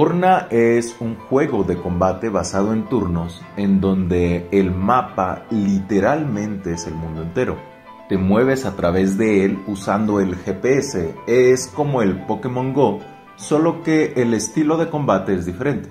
Horna es un juego de combate basado en turnos en donde el mapa literalmente es el mundo entero. Te mueves a través de él usando el GPS. Es como el Pokémon Go, solo que el estilo de combate es diferente.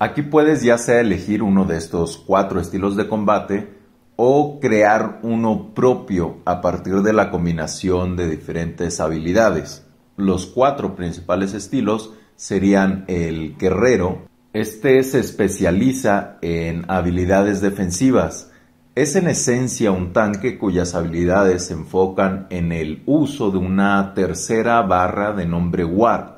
Aquí puedes ya sea elegir uno de estos cuatro estilos de combate o crear uno propio a partir de la combinación de diferentes habilidades. Los cuatro principales estilos serían el guerrero. Este se especializa en habilidades defensivas. Es en esencia un tanque cuyas habilidades se enfocan en el uso de una tercera barra de nombre Ward.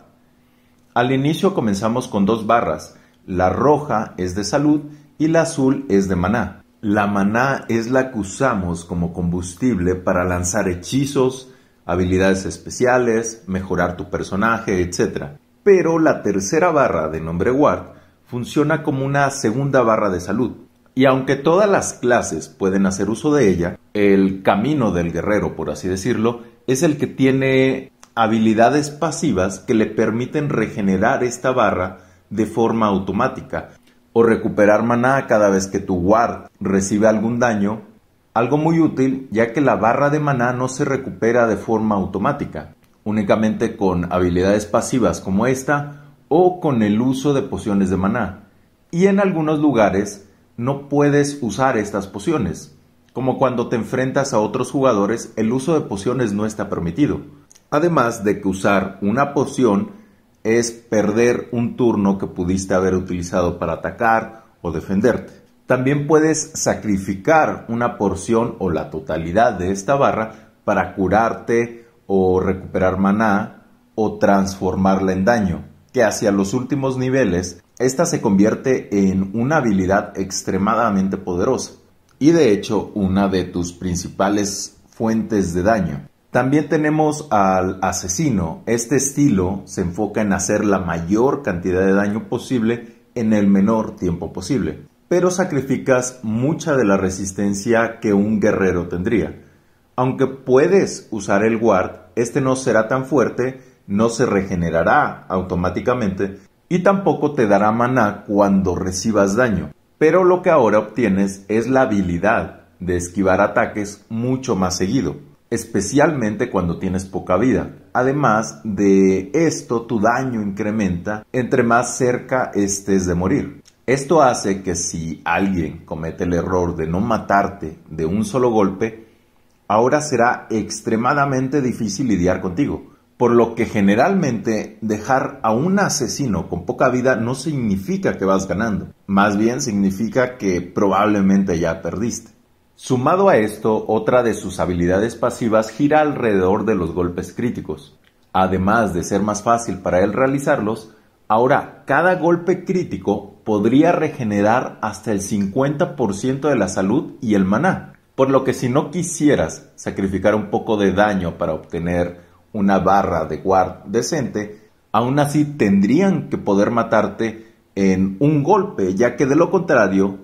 Al inicio comenzamos con dos barras. La roja es de salud y la azul es de maná. La maná es la que usamos como combustible para lanzar hechizos, habilidades especiales, mejorar tu personaje, etc pero la tercera barra de nombre Ward funciona como una segunda barra de salud. Y aunque todas las clases pueden hacer uso de ella, el camino del guerrero, por así decirlo, es el que tiene habilidades pasivas que le permiten regenerar esta barra de forma automática o recuperar maná cada vez que tu ward recibe algún daño, algo muy útil ya que la barra de maná no se recupera de forma automática únicamente con habilidades pasivas como esta o con el uso de pociones de maná. Y en algunos lugares no puedes usar estas pociones. Como cuando te enfrentas a otros jugadores, el uso de pociones no está permitido. Además de que usar una poción es perder un turno que pudiste haber utilizado para atacar o defenderte. También puedes sacrificar una porción o la totalidad de esta barra para curarte o recuperar maná o transformarla en daño, que hacia los últimos niveles esta se convierte en una habilidad extremadamente poderosa y de hecho una de tus principales fuentes de daño. También tenemos al asesino. Este estilo se enfoca en hacer la mayor cantidad de daño posible en el menor tiempo posible, pero sacrificas mucha de la resistencia que un guerrero tendría. Aunque puedes usar el ward, este no será tan fuerte, no se regenerará automáticamente y tampoco te dará maná cuando recibas daño. Pero lo que ahora obtienes es la habilidad de esquivar ataques mucho más seguido, especialmente cuando tienes poca vida. Además de esto, tu daño incrementa entre más cerca estés de morir. Esto hace que si alguien comete el error de no matarte de un solo golpe, ahora será extremadamente difícil lidiar contigo. Por lo que generalmente dejar a un asesino con poca vida no significa que vas ganando, más bien significa que probablemente ya perdiste. Sumado a esto, otra de sus habilidades pasivas gira alrededor de los golpes críticos. Además de ser más fácil para él realizarlos, ahora cada golpe crítico podría regenerar hasta el 50% de la salud y el maná. Por lo que si no quisieras sacrificar un poco de daño para obtener una barra de guard decente, aún así tendrían que poder matarte en un golpe, ya que de lo contrario,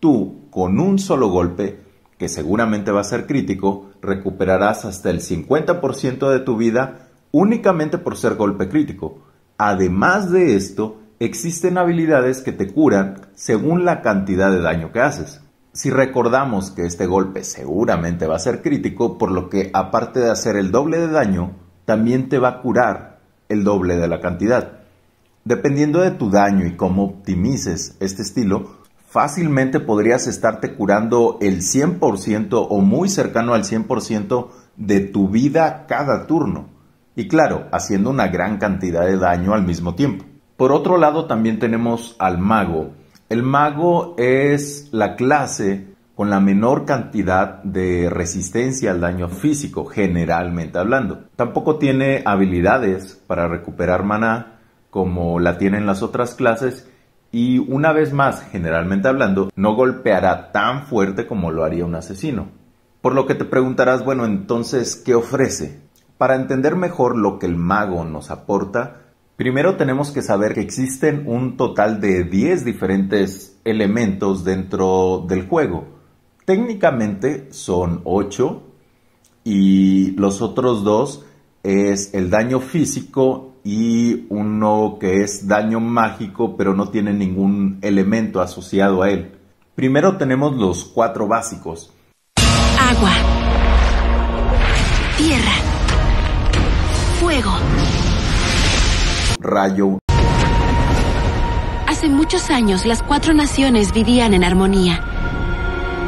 tú con un solo golpe, que seguramente va a ser crítico, recuperarás hasta el 50% de tu vida únicamente por ser golpe crítico. Además de esto, existen habilidades que te curan según la cantidad de daño que haces. Si recordamos que este golpe seguramente va a ser crítico, por lo que aparte de hacer el doble de daño, también te va a curar el doble de la cantidad. Dependiendo de tu daño y cómo optimices este estilo, fácilmente podrías estarte curando el 100% o muy cercano al 100% de tu vida cada turno. Y claro, haciendo una gran cantidad de daño al mismo tiempo. Por otro lado, también tenemos al mago, el mago es la clase con la menor cantidad de resistencia al daño físico, generalmente hablando. Tampoco tiene habilidades para recuperar maná como la tienen las otras clases y una vez más, generalmente hablando, no golpeará tan fuerte como lo haría un asesino. Por lo que te preguntarás, bueno, entonces, ¿qué ofrece? Para entender mejor lo que el mago nos aporta, Primero tenemos que saber que existen un total de 10 diferentes elementos dentro del juego. Técnicamente son 8 y los otros dos es el daño físico y uno que es daño mágico pero no tiene ningún elemento asociado a él. Primero tenemos los cuatro básicos. Agua. Tierra. Fuego rayo. Hace muchos años las cuatro naciones vivían en armonía,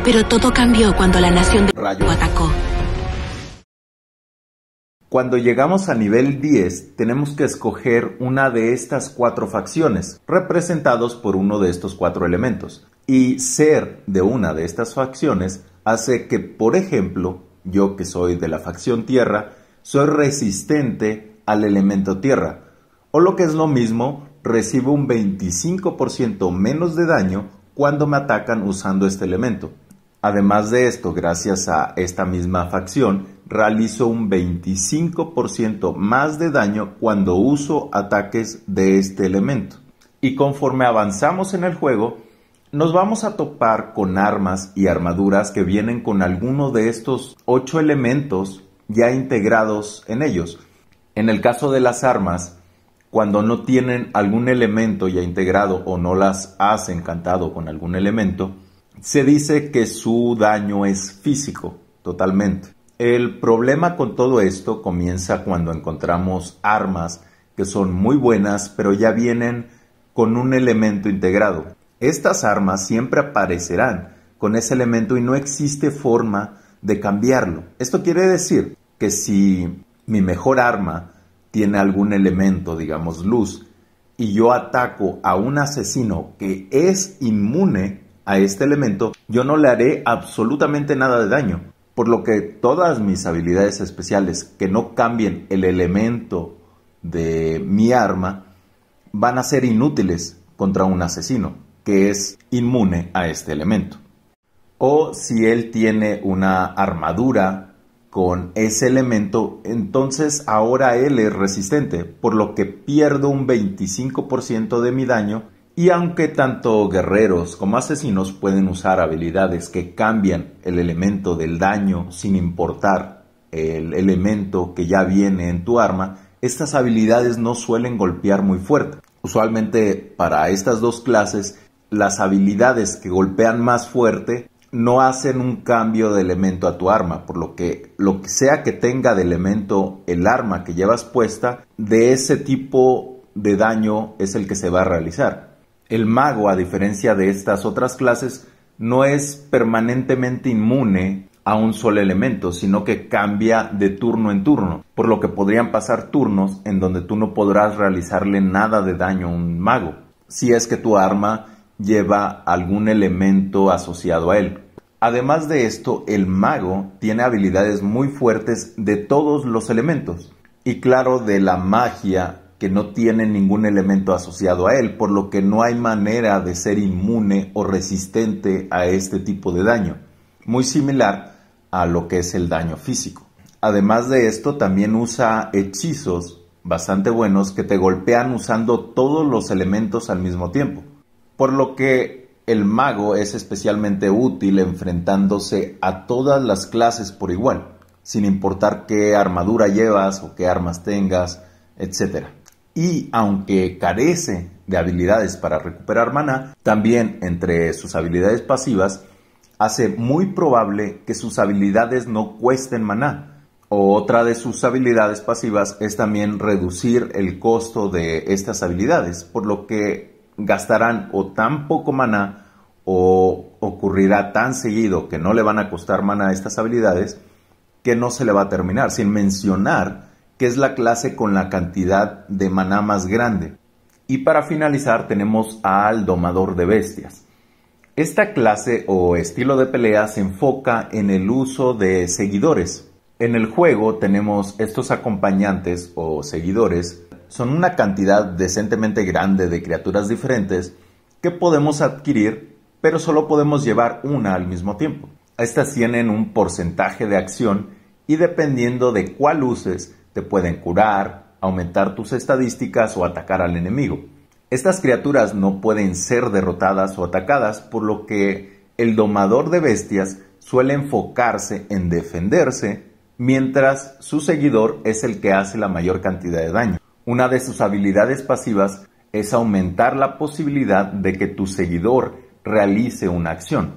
pero todo cambió cuando la nación de rayo atacó. Cuando llegamos a nivel 10, tenemos que escoger una de estas cuatro facciones, representados por uno de estos cuatro elementos. Y ser de una de estas facciones hace que, por ejemplo, yo que soy de la facción tierra, soy resistente al elemento tierra o lo que es lo mismo, recibo un 25% menos de daño cuando me atacan usando este elemento. Además de esto, gracias a esta misma facción, realizo un 25% más de daño cuando uso ataques de este elemento. Y conforme avanzamos en el juego, nos vamos a topar con armas y armaduras que vienen con alguno de estos 8 elementos ya integrados en ellos. En el caso de las armas, cuando no tienen algún elemento ya integrado o no las has encantado con algún elemento, se dice que su daño es físico, totalmente. El problema con todo esto comienza cuando encontramos armas que son muy buenas, pero ya vienen con un elemento integrado. Estas armas siempre aparecerán con ese elemento y no existe forma de cambiarlo. Esto quiere decir que si mi mejor arma tiene algún elemento, digamos luz, y yo ataco a un asesino que es inmune a este elemento, yo no le haré absolutamente nada de daño. Por lo que todas mis habilidades especiales que no cambien el elemento de mi arma van a ser inútiles contra un asesino que es inmune a este elemento. O si él tiene una armadura con ese elemento, entonces ahora él es resistente, por lo que pierdo un 25% de mi daño y aunque tanto guerreros como asesinos pueden usar habilidades que cambian el elemento del daño sin importar el elemento que ya viene en tu arma, estas habilidades no suelen golpear muy fuerte. Usualmente para estas dos clases, las habilidades que golpean más fuerte no hacen un cambio de elemento a tu arma, por lo que lo que sea que tenga de elemento el arma que llevas puesta, de ese tipo de daño es el que se va a realizar. El mago, a diferencia de estas otras clases, no es permanentemente inmune a un solo elemento, sino que cambia de turno en turno, por lo que podrían pasar turnos en donde tú no podrás realizarle nada de daño a un mago, si es que tu arma lleva algún elemento asociado a él. Además de esto, el mago tiene habilidades muy fuertes de todos los elementos y claro de la magia que no tiene ningún elemento asociado a él, por lo que no hay manera de ser inmune o resistente a este tipo de daño, muy similar a lo que es el daño físico. Además de esto, también usa hechizos bastante buenos que te golpean usando todos los elementos al mismo tiempo por lo que el mago es especialmente útil enfrentándose a todas las clases por igual, sin importar qué armadura llevas o qué armas tengas, etc. Y aunque carece de habilidades para recuperar maná, también entre sus habilidades pasivas, hace muy probable que sus habilidades no cuesten maná. otra de sus habilidades pasivas es también reducir el costo de estas habilidades, por lo que gastarán o tan poco maná o ocurrirá tan seguido que no le van a costar maná estas habilidades que no se le va a terminar, sin mencionar que es la clase con la cantidad de maná más grande. Y para finalizar tenemos al domador de bestias. Esta clase o estilo de pelea se enfoca en el uso de seguidores, en el juego tenemos estos acompañantes o seguidores, son una cantidad decentemente grande de criaturas diferentes que podemos adquirir, pero solo podemos llevar una al mismo tiempo. Estas tienen un porcentaje de acción y dependiendo de cuál uses, te pueden curar, aumentar tus estadísticas o atacar al enemigo. Estas criaturas no pueden ser derrotadas o atacadas, por lo que el domador de bestias suele enfocarse en defenderse mientras su seguidor es el que hace la mayor cantidad de daño. Una de sus habilidades pasivas es aumentar la posibilidad de que tu seguidor realice una acción.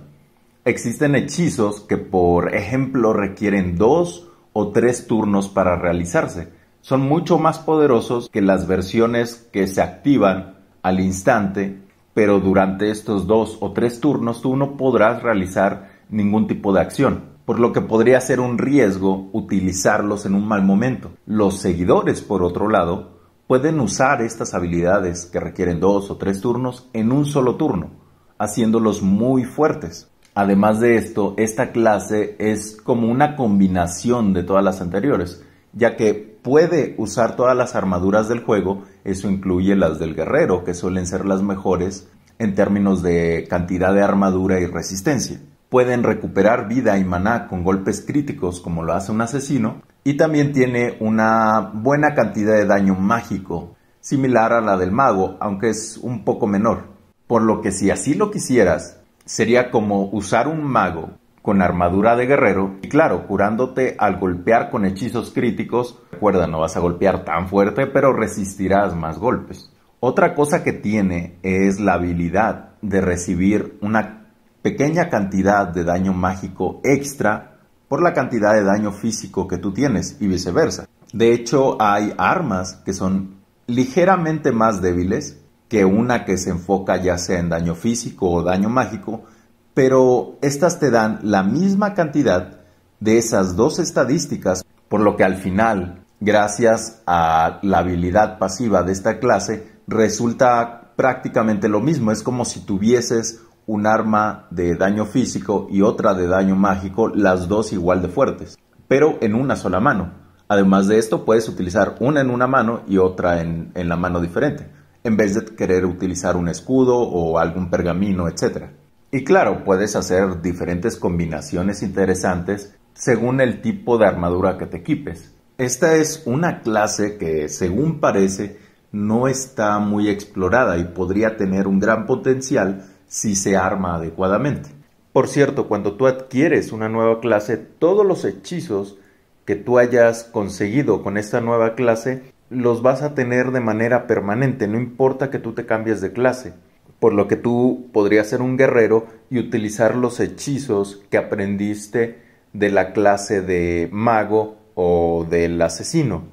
Existen hechizos que, por ejemplo, requieren dos o tres turnos para realizarse. Son mucho más poderosos que las versiones que se activan al instante, pero durante estos dos o tres turnos tú no podrás realizar ningún tipo de acción por lo que podría ser un riesgo utilizarlos en un mal momento. Los seguidores, por otro lado, pueden usar estas habilidades que requieren dos o tres turnos en un solo turno, haciéndolos muy fuertes. Además de esto, esta clase es como una combinación de todas las anteriores, ya que puede usar todas las armaduras del juego, eso incluye las del guerrero, que suelen ser las mejores en términos de cantidad de armadura y resistencia pueden recuperar vida y maná con golpes críticos como lo hace un asesino, y también tiene una buena cantidad de daño mágico, similar a la del mago, aunque es un poco menor. Por lo que si así lo quisieras, sería como usar un mago con armadura de guerrero y claro, curándote al golpear con hechizos críticos. Recuerda, no vas a golpear tan fuerte, pero resistirás más golpes. Otra cosa que tiene es la habilidad de recibir una pequeña cantidad de daño mágico extra por la cantidad de daño físico que tú tienes y viceversa. De hecho, hay armas que son ligeramente más débiles que una que se enfoca ya sea en daño físico o daño mágico, pero estas te dan la misma cantidad de esas dos estadísticas, por lo que al final, gracias a la habilidad pasiva de esta clase, resulta prácticamente lo mismo, es como si tuvieses un arma de daño físico y otra de daño mágico, las dos igual de fuertes, pero en una sola mano. Además de esto, puedes utilizar una en una mano y otra en, en la mano diferente, en vez de querer utilizar un escudo o algún pergamino, etc. Y claro, puedes hacer diferentes combinaciones interesantes según el tipo de armadura que te equipes. Esta es una clase que, según parece, no está muy explorada y podría tener un gran potencial si se arma adecuadamente. Por cierto, cuando tú adquieres una nueva clase, todos los hechizos que tú hayas conseguido con esta nueva clase los vas a tener de manera permanente, no importa que tú te cambies de clase. Por lo que tú podrías ser un guerrero y utilizar los hechizos que aprendiste de la clase de mago o del asesino.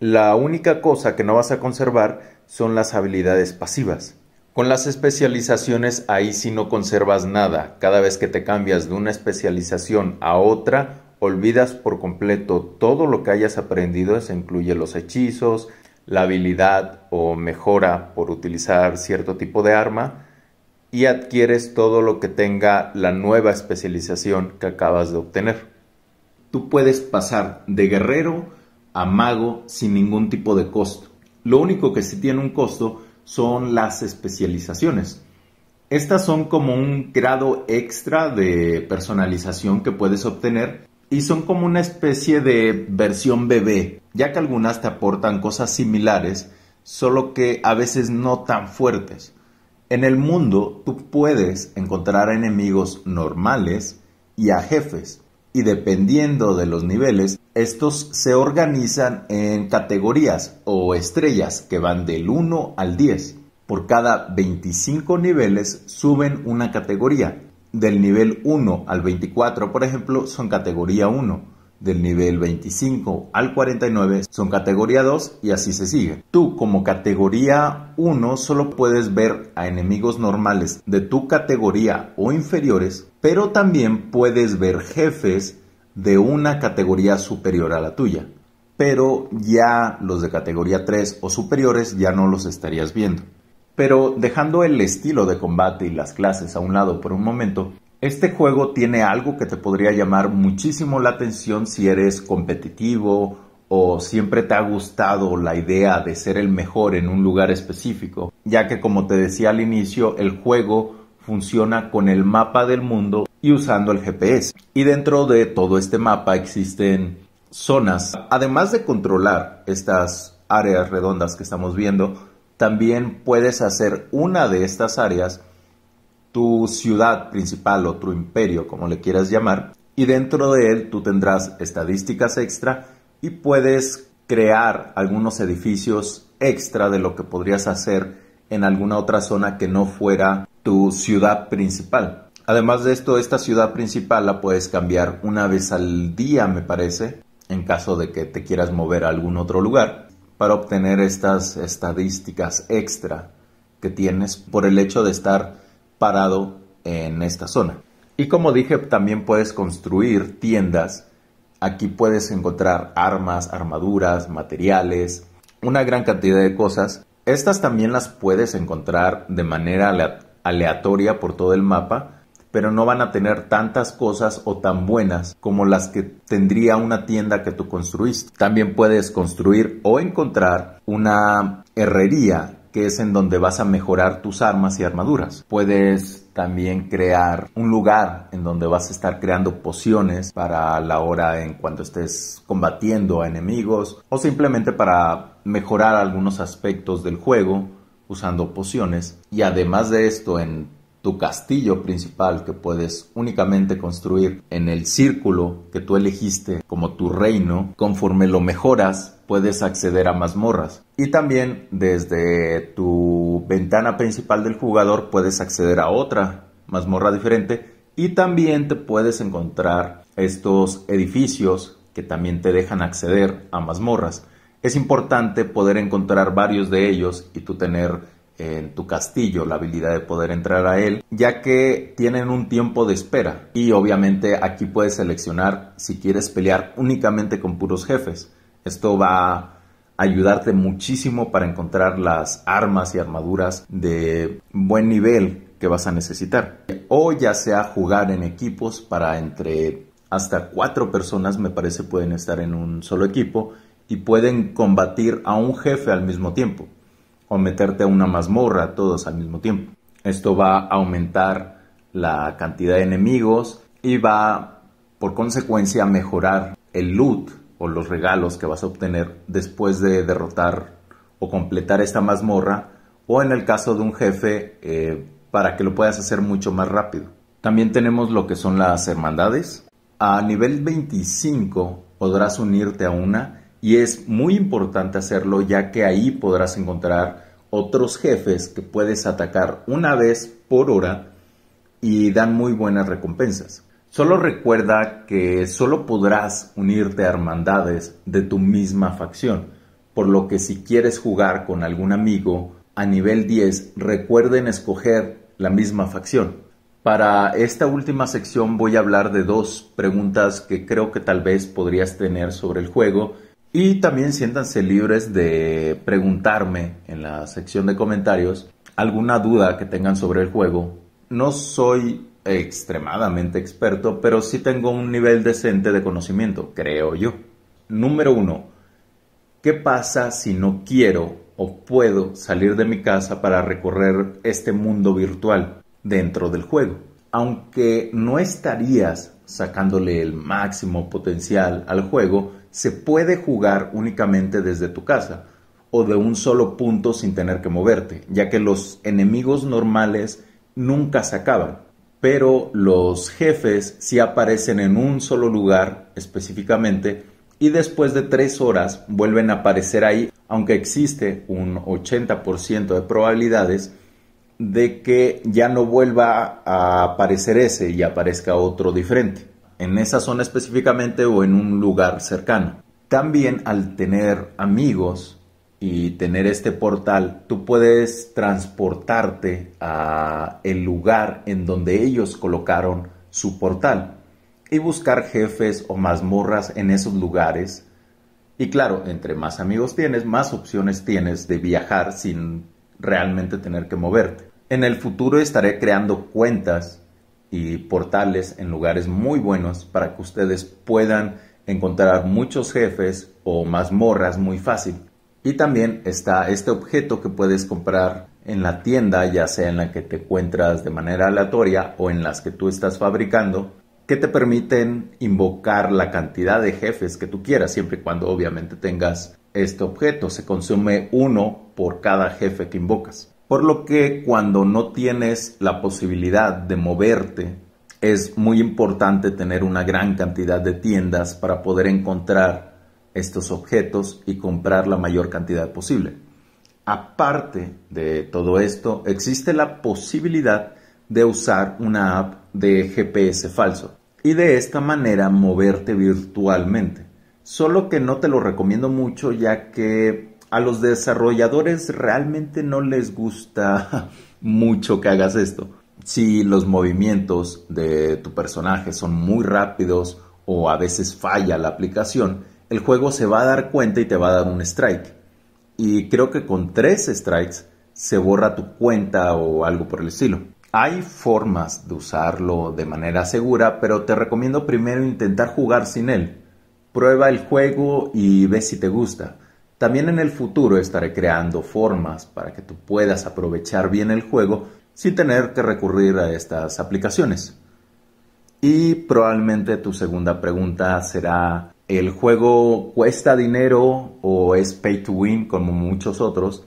La única cosa que no vas a conservar son las habilidades pasivas. Con las especializaciones ahí sí no conservas nada. Cada vez que te cambias de una especialización a otra, olvidas por completo todo lo que hayas aprendido. Eso incluye los hechizos, la habilidad o mejora por utilizar cierto tipo de arma y adquieres todo lo que tenga la nueva especialización que acabas de obtener. Tú puedes pasar de guerrero a mago sin ningún tipo de costo. Lo único que sí tiene un costo son las especializaciones. Estas son como un grado extra de personalización que puedes obtener y son como una especie de versión bebé, ya que algunas te aportan cosas similares, solo que a veces no tan fuertes. En el mundo tú puedes encontrar a enemigos normales y a jefes, y dependiendo de los niveles, estos se organizan en categorías o estrellas que van del 1 al 10. Por cada 25 niveles suben una categoría. Del nivel 1 al 24, por ejemplo, son categoría 1 del nivel 25 al 49 son categoría 2 y así se sigue. Tú como categoría 1 solo puedes ver a enemigos normales de tu categoría o inferiores, pero también puedes ver jefes de una categoría superior a la tuya. Pero ya los de categoría 3 o superiores ya no los estarías viendo. Pero dejando el estilo de combate y las clases a un lado por un momento, este juego tiene algo que te podría llamar muchísimo la atención si eres competitivo o siempre te ha gustado la idea de ser el mejor en un lugar específico, ya que como te decía al inicio, el juego funciona con el mapa del mundo y usando el GPS. Y dentro de todo este mapa existen zonas. Además de controlar estas áreas redondas que estamos viendo, también puedes hacer una de estas áreas tu ciudad principal o tu imperio, como le quieras llamar, y dentro de él tú tendrás estadísticas extra y puedes crear algunos edificios extra de lo que podrías hacer en alguna otra zona que no fuera tu ciudad principal. Además de esto, esta ciudad principal la puedes cambiar una vez al día, me parece, en caso de que te quieras mover a algún otro lugar, para obtener estas estadísticas extra que tienes por el hecho de estar parado en esta zona. Y como dije, también puedes construir tiendas. Aquí puedes encontrar armas, armaduras, materiales, una gran cantidad de cosas. Estas también las puedes encontrar de manera aleatoria por todo el mapa, pero no van a tener tantas cosas o tan buenas como las que tendría una tienda que tú construiste. También puedes construir o encontrar una herrería que es en donde vas a mejorar tus armas y armaduras. Puedes también crear un lugar en donde vas a estar creando pociones para la hora en cuando estés combatiendo a enemigos o simplemente para mejorar algunos aspectos del juego usando pociones y además de esto en tu castillo principal que puedes únicamente construir en el círculo que tú elegiste como tu reino, conforme lo mejoras puedes acceder a mazmorras. Y también desde tu ventana principal del jugador puedes acceder a otra mazmorra diferente y también te puedes encontrar estos edificios que también te dejan acceder a mazmorras. Es importante poder encontrar varios de ellos y tú tener en tu castillo, la habilidad de poder entrar a él, ya que tienen un tiempo de espera y obviamente aquí puedes seleccionar si quieres pelear únicamente con puros jefes. Esto va a ayudarte muchísimo para encontrar las armas y armaduras de buen nivel que vas a necesitar. O ya sea jugar en equipos para entre hasta cuatro personas, me parece, pueden estar en un solo equipo y pueden combatir a un jefe al mismo tiempo o meterte a una mazmorra todos al mismo tiempo. Esto va a aumentar la cantidad de enemigos y va por consecuencia a mejorar el loot o los regalos que vas a obtener después de derrotar o completar esta mazmorra o en el caso de un jefe eh, para que lo puedas hacer mucho más rápido. También tenemos lo que son las hermandades. A nivel 25 podrás unirte a una y es muy importante hacerlo ya que ahí podrás encontrar otros jefes que puedes atacar una vez por hora y dan muy buenas recompensas. Solo recuerda que solo podrás unirte a hermandades de tu misma facción, por lo que si quieres jugar con algún amigo a nivel 10, recuerden escoger la misma facción. Para esta última sección voy a hablar de dos preguntas que creo que tal vez podrías tener sobre el juego y también siéntanse libres de preguntarme en la sección de comentarios alguna duda que tengan sobre el juego. No soy extremadamente experto, pero sí tengo un nivel decente de conocimiento, creo yo. Número uno, ¿qué pasa si no quiero o puedo salir de mi casa para recorrer este mundo virtual dentro del juego? Aunque no estarías sacándole el máximo potencial al juego, se puede jugar únicamente desde tu casa o de un solo punto sin tener que moverte, ya que los enemigos normales nunca se acaban, pero los jefes sí aparecen en un solo lugar específicamente y después de tres horas vuelven a aparecer ahí, aunque existe un 80% de probabilidades de que ya no vuelva a aparecer ese y aparezca otro diferente, en esa zona específicamente o en un lugar cercano. También al tener amigos y tener este portal, tú puedes transportarte a el lugar en donde ellos colocaron su portal y buscar jefes o mazmorras en esos lugares. Y claro, entre más amigos tienes, más opciones tienes de viajar sin realmente tener que moverte. En el futuro estaré creando cuentas y portales en lugares muy buenos para que ustedes puedan encontrar muchos jefes o mazmorras muy fácil. Y también está este objeto que puedes comprar en la tienda, ya sea en la que te encuentras de manera aleatoria o en las que tú estás fabricando, que te permiten invocar la cantidad de jefes que tú quieras, siempre y cuando obviamente tengas este objeto. Se consume uno por cada jefe que invocas. Por lo que cuando no tienes la posibilidad de moverte, es muy importante tener una gran cantidad de tiendas para poder encontrar estos objetos y comprar la mayor cantidad posible. Aparte de todo esto, existe la posibilidad de usar una app de GPS falso y de esta manera moverte virtualmente. Solo que no te lo recomiendo mucho ya que a los desarrolladores realmente no les gusta mucho que hagas esto. Si los movimientos de tu personaje son muy rápidos o a veces falla la aplicación, el juego se va a dar cuenta y te va a dar un strike. Y creo que con tres strikes se borra tu cuenta o algo por el estilo. Hay formas de usarlo de manera segura, pero te recomiendo primero intentar jugar sin él. Prueba el juego y ve si te gusta. También en el futuro estaré creando formas para que tú puedas aprovechar bien el juego sin tener que recurrir a estas aplicaciones. Y probablemente tu segunda pregunta será, ¿el juego cuesta dinero o es pay to win como muchos otros?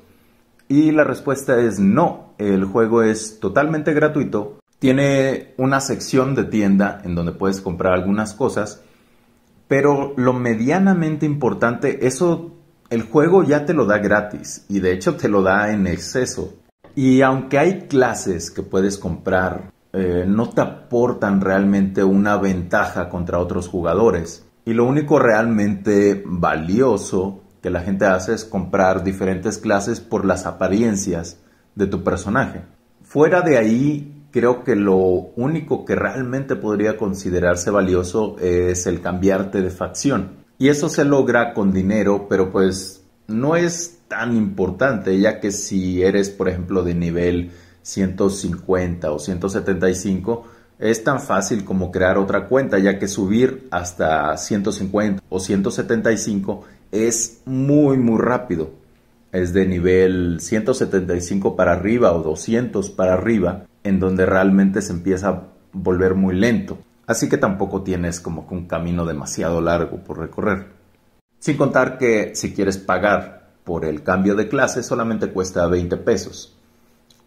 Y la respuesta es no, el juego es totalmente gratuito, tiene una sección de tienda en donde puedes comprar algunas cosas, pero lo medianamente importante, eso el juego ya te lo da gratis y de hecho te lo da en exceso. Y aunque hay clases que puedes comprar, eh, no te aportan realmente una ventaja contra otros jugadores. Y lo único realmente valioso que la gente hace es comprar diferentes clases por las apariencias de tu personaje. Fuera de ahí, creo que lo único que realmente podría considerarse valioso es el cambiarte de facción. Y eso se logra con dinero, pero pues no es tan importante, ya que si eres, por ejemplo, de nivel 150 o 175, es tan fácil como crear otra cuenta, ya que subir hasta 150 o 175 es muy, muy rápido. Es de nivel 175 para arriba o 200 para arriba, en donde realmente se empieza a volver muy lento así que tampoco tienes como que un camino demasiado largo por recorrer. Sin contar que si quieres pagar por el cambio de clase solamente cuesta 20 pesos.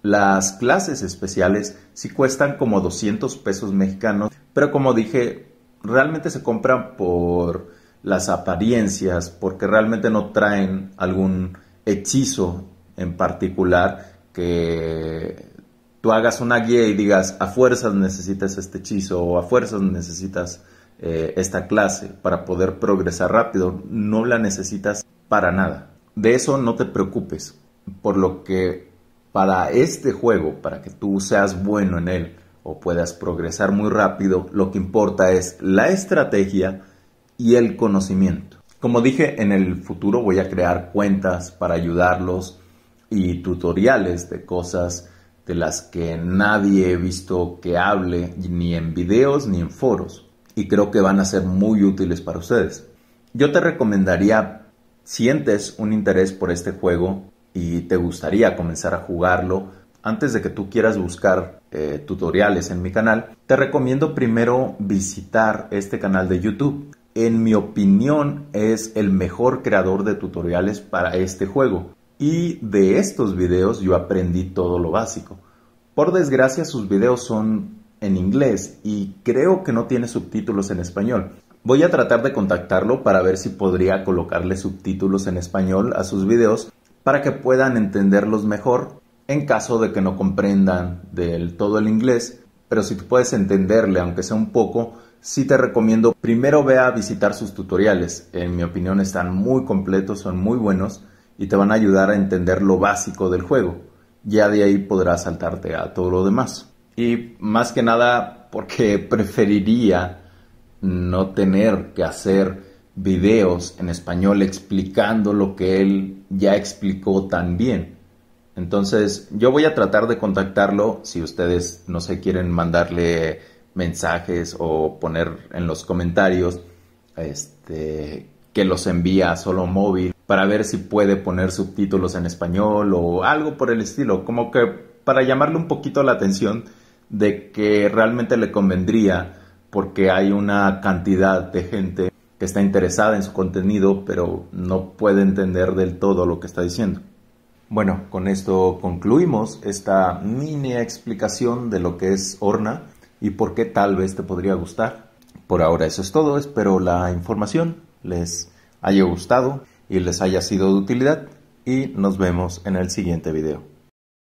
Las clases especiales sí cuestan como 200 pesos mexicanos, pero como dije, realmente se compran por las apariencias, porque realmente no traen algún hechizo en particular que tú hagas una guía y digas, a fuerzas necesitas este hechizo o a fuerzas necesitas eh, esta clase para poder progresar rápido, no la necesitas para nada. De eso no te preocupes, por lo que para este juego, para que tú seas bueno en él o puedas progresar muy rápido, lo que importa es la estrategia y el conocimiento. Como dije, en el futuro voy a crear cuentas para ayudarlos y tutoriales de cosas de las que nadie he visto que hable ni en videos ni en foros y creo que van a ser muy útiles para ustedes. Yo te recomendaría, sientes un interés por este juego y te gustaría comenzar a jugarlo, antes de que tú quieras buscar eh, tutoriales en mi canal, te recomiendo primero visitar este canal de YouTube. En mi opinión es el mejor creador de tutoriales para este juego. Y de estos videos yo aprendí todo lo básico. Por desgracia sus videos son en inglés y creo que no tiene subtítulos en español. Voy a tratar de contactarlo para ver si podría colocarle subtítulos en español a sus videos para que puedan entenderlos mejor en caso de que no comprendan del todo el inglés. Pero si tú puedes entenderle, aunque sea un poco, sí te recomiendo primero vea a visitar sus tutoriales. En mi opinión están muy completos, son muy buenos y te van a ayudar a entender lo básico del juego. Ya de ahí podrás saltarte a todo lo demás. Y más que nada porque preferiría no tener que hacer videos en español explicando lo que él ya explicó tan bien. Entonces yo voy a tratar de contactarlo si ustedes no se quieren mandarle mensajes o poner en los comentarios este, que los envía solo móvil para ver si puede poner subtítulos en español o algo por el estilo, como que para llamarle un poquito la atención de que realmente le convendría porque hay una cantidad de gente que está interesada en su contenido pero no puede entender del todo lo que está diciendo. Bueno, con esto concluimos esta mini explicación de lo que es Orna y por qué tal vez te podría gustar. Por ahora eso es todo, espero la información les haya gustado les haya sido de utilidad y nos vemos en el siguiente video.